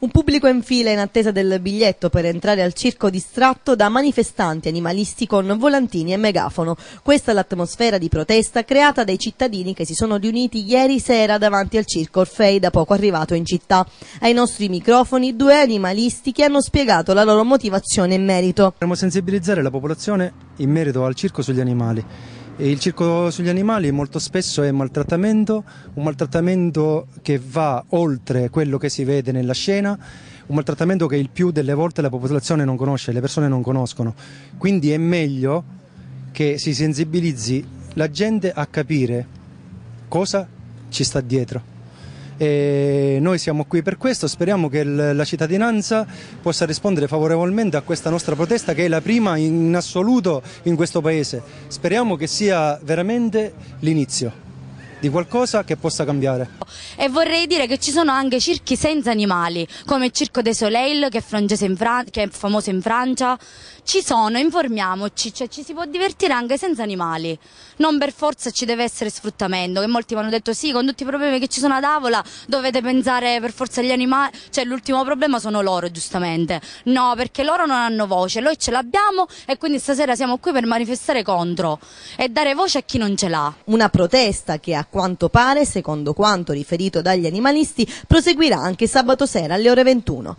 Un pubblico in fila in attesa del biglietto per entrare al circo distratto da manifestanti animalisti con volantini e megafono. Questa è l'atmosfera di protesta creata dai cittadini che si sono riuniti ieri sera davanti al circo Orfei da poco arrivato in città. Ai nostri microfoni due animalisti che hanno spiegato la loro motivazione in merito. Vogliamo sensibilizzare la popolazione in merito al circo sugli animali il circo sugli animali molto spesso è maltrattamento, un maltrattamento che va oltre quello che si vede nella scena, un maltrattamento che il più delle volte la popolazione non conosce, le persone non conoscono. Quindi è meglio che si sensibilizzi la gente a capire cosa ci sta dietro e noi siamo qui per questo, speriamo che la cittadinanza possa rispondere favorevolmente a questa nostra protesta che è la prima in assoluto in questo Paese. Speriamo che sia veramente l'inizio di qualcosa che possa cambiare. E vorrei dire che ci sono anche circhi senza animali, come il Circo des Soleil che è, Fran- che è famoso in Francia. Ci sono, informiamoci, cioè ci si può divertire anche senza animali. Non per forza ci deve essere sfruttamento, che molti mi hanno detto sì, con tutti i problemi che ci sono a tavola dovete pensare per forza agli animali, cioè l'ultimo problema sono loro giustamente. No, perché loro non hanno voce, noi ce l'abbiamo e quindi stasera siamo qui per manifestare contro e dare voce a chi non ce l'ha. Una protesta che ha quanto pare, secondo quanto riferito dagli animalisti, proseguirà anche sabato sera alle ore 21.